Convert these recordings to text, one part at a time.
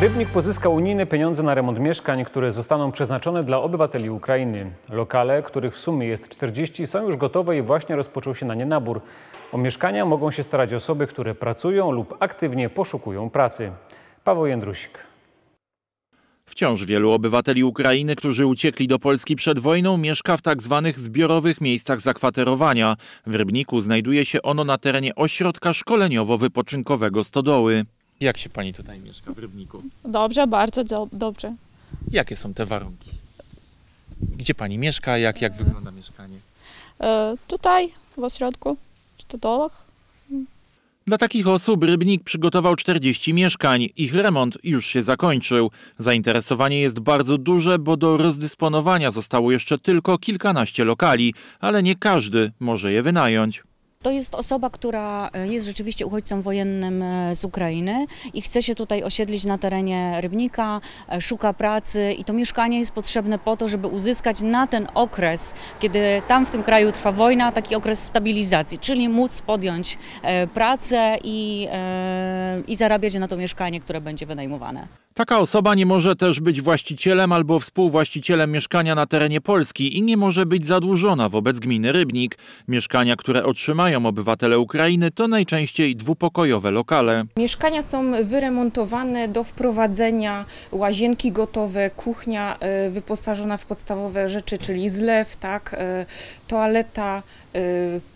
Rybnik pozyskał unijne pieniądze na remont mieszkań, które zostaną przeznaczone dla obywateli Ukrainy. Lokale, których w sumie jest 40, są już gotowe i właśnie rozpoczął się na nie nabór. O mieszkania mogą się starać osoby, które pracują lub aktywnie poszukują pracy. Paweł Jędrusik. Wciąż wielu obywateli Ukrainy, którzy uciekli do Polski przed wojną, mieszka w tak zwanych zbiorowych miejscach zakwaterowania. W Rybniku znajduje się ono na terenie ośrodka szkoleniowo-wypoczynkowego Stodoły. Jak się pani tutaj mieszka w Rybniku? Dobrze, bardzo do, dobrze. Jakie są te warunki? Gdzie pani mieszka? Jak, jak wygląda mieszkanie? E, tutaj, w ośrodku, w Stodołach. Dla takich osób Rybnik przygotował 40 mieszkań. Ich remont już się zakończył. Zainteresowanie jest bardzo duże, bo do rozdysponowania zostało jeszcze tylko kilkanaście lokali, ale nie każdy może je wynająć. To jest osoba, która e, jest rzeczywiście uchodźcą wojennym e, z Ukrainy i chce się tutaj osiedlić na terenie Rybnika, e, szuka pracy i to mieszkanie jest potrzebne po to, żeby uzyskać na ten okres, kiedy tam w tym kraju trwa wojna, taki okres stabilizacji, czyli móc podjąć pracę i, i zarabiać na to mieszkanie, które będzie wynajmowane. Taka osoba nie może też być właścicielem albo współwłaścicielem mieszkania na terenie Polski i nie może być zadłużona wobec gminy Rybnik. Mieszkania, które otrzymają obywatele Ukrainy to najczęściej dwupokojowe lokale. Mieszkania są wyremontowane do wprowadzenia łazienki gotowe, kuchnia e, wyposażona w podstawowe rzeczy, czyli zlew, tak, e, toaleta, e,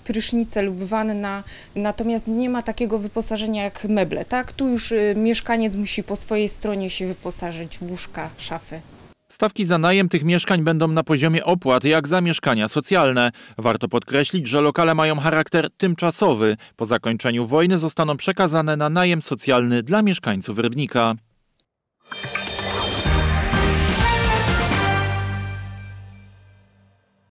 prysznice lub wanna, natomiast nie ma takiego wyposażenia jak meble. Tak? Tu już mieszkaniec musi po swojej stronie się wyposażyć w łóżka, szafy. Stawki za najem tych mieszkań będą na poziomie opłat, jak za mieszkania socjalne. Warto podkreślić, że lokale mają charakter tymczasowy. Po zakończeniu wojny zostaną przekazane na najem socjalny dla mieszkańców Rybnika.